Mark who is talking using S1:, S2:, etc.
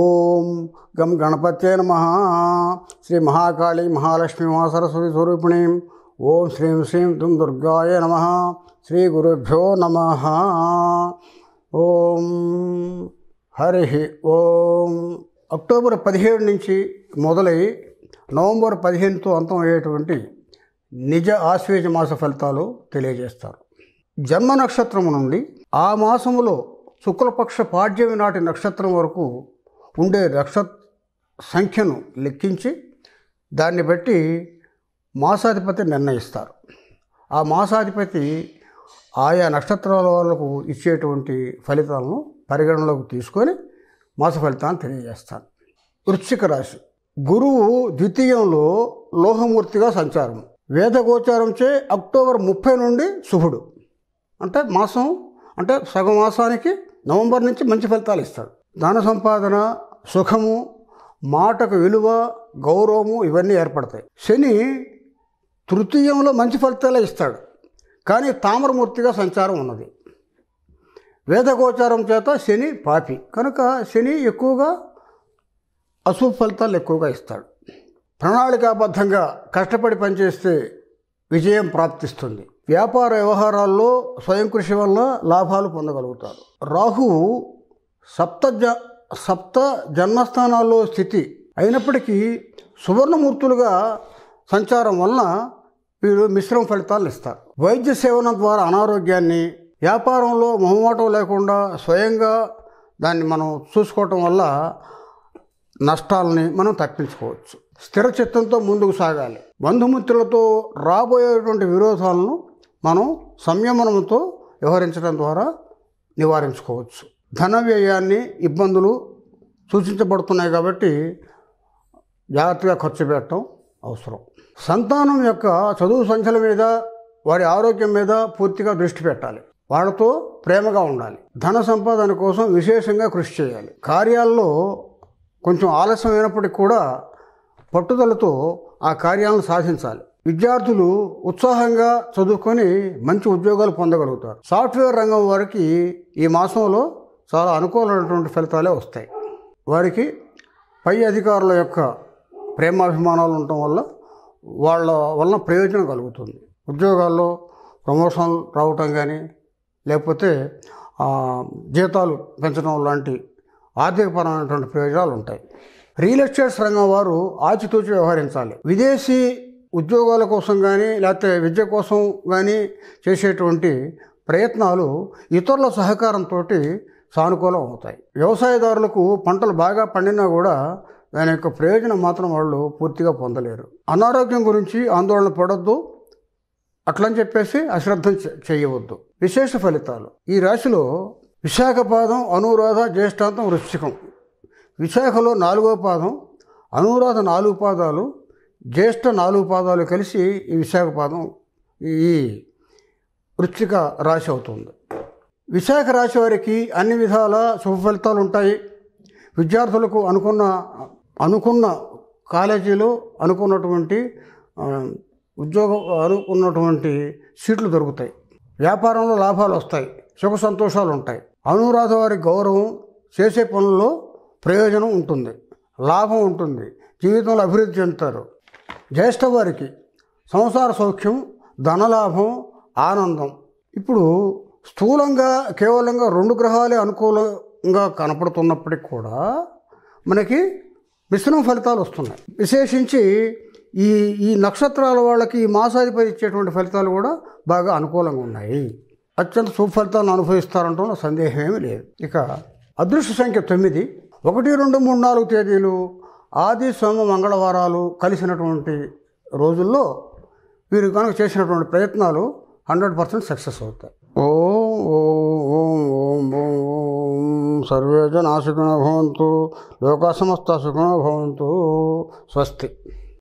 S1: ఓం గం గణపతే నమ శ్రీ మహాకాళి మహాలక్ష్మి సరస్వతి స్వరూపిణి ఓం శ్రీం శ్రీం తుం దుర్గాయ నమ శ్రీ గురుభ్యో నమ ఓం హరి ఓం అక్టోబర్ పదిహేడు నుంచి మొదలై నవంబర్ పదిహేనుతో అంతం అయ్యేటువంటి నిజ ఆశ్వేజ మాస ఫలితాలు తెలియజేస్తారు జన్మ నక్షత్రం నుండి ఆ మాసములో శుక్లపక్ష పాడ్యమి నాటి నక్షత్రం వరకు ఉండే రక్ష సంఖ్యను లెక్కించి దాన్ని బట్టి మాసాధిపతి నిర్ణయిస్తారు ఆ మాసాధిపతి ఆయా నక్షత్రాల వాళ్ళకు ఇచ్చేటువంటి ఫలితాలను పరిగణలోకి తీసుకొని మాస ఫలితాన్ని తెలియజేస్తాను వృశ్చిక రాశి గురువు ద్వితీయంలో లోహమూర్తిగా సంచారం వేదగోచారంచే అక్టోబర్ ముప్పై నుండి శుభుడు అంటే మాసం అంటే సగం మాసానికి నవంబర్ నుంచి మంచి ఫలితాలు ఇస్తాడు ధన సంపాదన సుఖము మాటకు విలువ గౌరవము ఇవన్నీ ఏర్పడతాయి శని తృతీయంలో మంచి ఫలితాలే ఇస్తాడు కానీ తామరమూర్తిగా సంచారం ఉన్నది వేదగోచారం చేత శని పాపి కనుక శని ఎక్కువగా అశుభ ఫలితాలు ఎక్కువగా ఇస్తాడు ప్రణాళికాబద్ధంగా కష్టపడి పనిచేస్తే విజయం ప్రాప్తిస్తుంది వ్యాపార వ్యవహారాల్లో స్వయం కృషి వల్ల లాభాలు పొందగలుగుతారు రాహువు సప్త జ సప్త జన్మస్థానాల్లో స్థితి అయినప్పటికీ సువర్ణమూర్తులుగా సంచారం వలన వీరు మిశ్రమ ఫలితాలు ఇస్తారు వైద్య సేవన ద్వారా అనారోగ్యాన్ని వ్యాపారంలో మొహమాటం లేకుండా స్వయంగా దాన్ని మనం చూసుకోవటం వల్ల నష్టాలని మనం తప్పించుకోవచ్చు స్థిర చిత్తంతో ముందుకు సాగాలి బంధుమిత్రులతో రాబోయేటువంటి విరోధాలను మనం సంయమనంతో వ్యవహరించడం ద్వారా నివారించుకోవచ్చు ధన వ్యయాన్ని ఇబ్బందులు సూచించబడుతున్నాయి కాబట్టి జాగ్రత్తగా ఖర్చు పెట్టడం అవసరం సంతానం యొక్క చదువు సంఖ్యల మీద వారి ఆరోగ్యం మీద పూర్తిగా దృష్టి పెట్టాలి వాళ్ళతో ప్రేమగా ఉండాలి ధన సంపాదన కోసం విశేషంగా కృషి చేయాలి కార్యాల్లో కొంచెం ఆలస్యమైనప్పటికీ కూడా పట్టుదలతో ఆ కార్యాలను సాధించాలి విద్యార్థులు ఉత్సాహంగా చదువుకొని మంచి ఉద్యోగాలు పొందగలుగుతారు సాఫ్ట్వేర్ రంగం వారికి ఈ మాసంలో చాలా అనుకూలమైనటువంటి ఫలితాలే వస్తాయి వారికి పై అధికారుల యొక్క ప్రేమాభిమానాలు ఉండటం వల్ల వాళ్ళ వలన ప్రయోజనం కలుగుతుంది ఉద్యోగాల్లో ప్రమోషన్ రావటం కానీ లేకపోతే జీతాలు పెంచడం లాంటి ఆర్థికపరమైనటువంటి ప్రయోజనాలు ఉంటాయి రియల్ ఎస్టేట్స్ రంగం వారు ఆచితూచి వ్యవహరించాలి విదేశీ ఉద్యోగాల కోసం కానీ లేకపోతే విద్య కోసం కానీ చేసేటువంటి ప్రయత్నాలు ఇతరుల సహకారంతో సానుకూలం అవుతాయి వ్యవసాయదారులకు పంటలు బాగా పండినా కూడా దాని యొక్క ప్రయోజనం మాత్రం వాళ్ళు పూర్తిగా పొందలేరు అనారోగ్యం గురించి ఆందోళన పడొద్దు అట్లని చెప్పేసి అశ్రద్ధం చేయవద్దు విశేష ఫలితాలు ఈ రాశిలో విశాఖపాదం అనురాధ జ్యేష్ఠాంతం వృశ్చికం విశాఖలో నాలుగో పాదం అనురాధ నాలుగు పాదాలు జ్యేష్ఠ నాలుగు పాదాలు కలిసి ఈ విశాఖపాదం ఈ వృశ్చిక రాశి అవుతుంది విశాఖ రాశి వారికి అన్ని విధాల శుభ ఫలితాలు ఉంటాయి విద్యార్థులకు అనుకున్న అనుకున్న కాలేజీలో అనుకున్నటువంటి ఉద్యోగం అనుకున్నటువంటి సీట్లు దొరుకుతాయి వ్యాపారంలో లాభాలు వస్తాయి సుఖ సంతోషాలు ఉంటాయి అనురాధ వారి గౌరవం చేసే పనుల్లో ప్రయోజనం ఉంటుంది లాభం ఉంటుంది జీవితంలో అభివృద్ధి చెందుతారు జ్యేష్ఠ వారికి సంసార సౌఖ్యం ధనలాభం ఆనందం ఇప్పుడు స్థూలంగా కేవలంగా రెండు గ్రహాలే అనుకూలంగా కనపడుతున్నప్పటికి కూడా మనకి మిశ్రమ ఫలితాలు వస్తున్నాయి విశేషించి ఈ ఈ నక్షత్రాల వాళ్ళకి ఈ మాసాధిపతి ఇచ్చేటువంటి ఫలితాలు కూడా బాగా అనుకూలంగా ఉన్నాయి అత్యంత సుఫలితాలను అనుభవిస్తారంటంలో సందేహం ఏమీ లేదు ఇక అదృష్ట సంఖ్య తొమ్మిది ఒకటి రెండు మూడు నాలుగు తేదీలు ఆది సోమ మంగళవారాలు కలిసినటువంటి రోజుల్లో వీరు కనుక చేసినటువంటి ప్రయత్నాలు హండ్రెడ్ పర్సెంట్ సక్సెస్ అవుతాయి ఓ ఓం ఓం ఓం ఓం సర్వే జనా భవంతు లోకా సమస్త సుఖినో భవంతు స్వస్తి